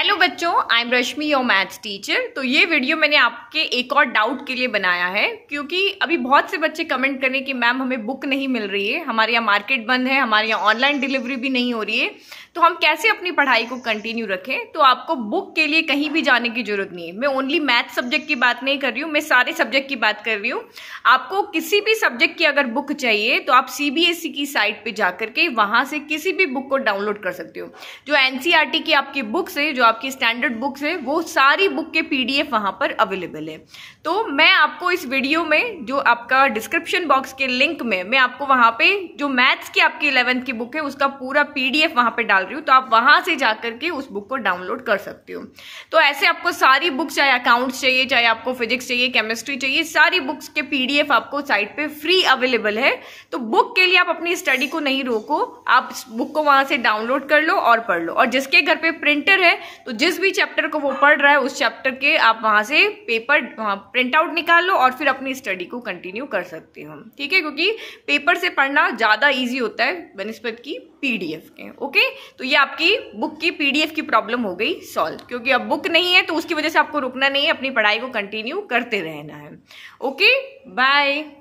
hello बच्चों I am Rashmi your maths teacher तो ये वीडियो मैंने आपके एक और डाउट के लिए बनाया है क्योंकि अभी बहुत से बच्चे कमेंट करें कि मैम हमें बुक नहीं मिल रही है हमारे यहाँ मार्केट बंद है हमारे यहाँ ऑनलाइन डिलीवरी भी नहीं हो रही है तो हम कैसे अपनी पढ़ाई को कंटिन्यू रखें तो आपको बुक के लिए कहीं भी जाने की जरूरत नहीं है मैं ओनली मैथ सब्जेक्ट की बात नहीं कर रही हूँ मैं सारे सब्जेक्ट की बात कर रही हूँ आपको किसी भी सब्जेक्ट की अगर बुक चाहिए तो आप सी e की साइट पर जा के वहाँ से किसी भी बुक को डाउनलोड कर सकते हो जो एन e की आपकी बुक्स है जो आपकी स्टैंडर्ड बुक्स हैं वो सारी बुक के पीडीएफ वहाँ पर अवेलेबल है तो मैं आपको इस वीडियो में जो आपका डिस्क्रिप्शन बॉक्स के लिंक में मैं आपको वहाँ पे जो मैथ्स की आपकी इलेवेंथ की बुक है उसका पूरा पीडीएफ वहाँ पे डाल रही हूँ तो आप वहाँ से जा करके उस बुक को डाउनलोड कर सकते हो तो ऐसे आपको सारी बुक्स चाहे अकाउंट्स चाहिए चाहे आपको फिजिक्स चाहिए केमिस्ट्री चाहिए सारी बुक्स के पीडीएफ आपको साइट पे फ्री अवेलेबल है तो बुक के लिए आप अपनी स्टडी को नहीं रोको आप बुक को वहां से डाउनलोड कर लो और पढ़ लो और जिसके घर पे प्रिंटर है तो जिस भी चैप्टर को वो पढ़ रहा है उस चैप्टर के आप वहाँ से पेपर प्रिंट आउट निकाल लो और फिर अपनी स्टडी को कंटिन्यू कर सकते हो ठीक है क्योंकि पेपर से पढ़ना ज़्यादा ईजी होता है बनस्पत की एफ के ओके तो ये आपकी बुक की एफ की प्रॉब्लम हो गई सॉल्व क्योंकि अब बुक नहीं है तो उसकी वजह से आपको रुकना नहीं है अपनी पढ़ाई को कंटिन्यू करते रहना है ओके बाय